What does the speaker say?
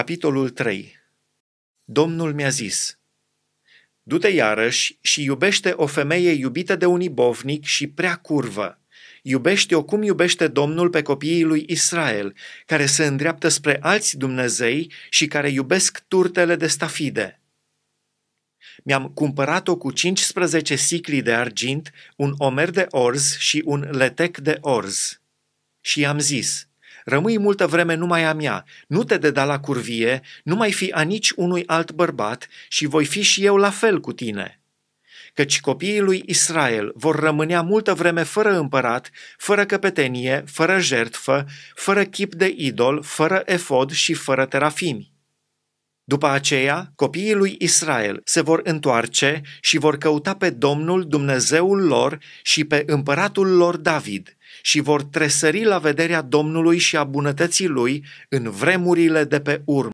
Capitolul 3 Domnul mi-a zis, Du-te iarăși și iubește o femeie iubită de un ibovnic și prea curvă. Iubește-o cum iubește Domnul pe copiii lui Israel, care se îndreaptă spre alți Dumnezei și care iubesc turtele de stafide. Mi-am cumpărat-o cu 15 sicli de argint, un omer de orz și un letec de orz. Și i-am zis – Rămâi multă vreme numai a mea, nu te deda la curvie, nu mai fi a nici unui alt bărbat și voi fi și eu la fel cu tine. Căci copiii lui Israel vor rămânea multă vreme fără împărat, fără căpetenie, fără jertfă, fără chip de idol, fără efod și fără terafimi. După aceea, copiii lui Israel se vor întoarce și vor căuta pe Domnul Dumnezeul lor și pe împăratul lor David și vor tresări la vederea Domnului și a bunătății lui în vremurile de pe urmă.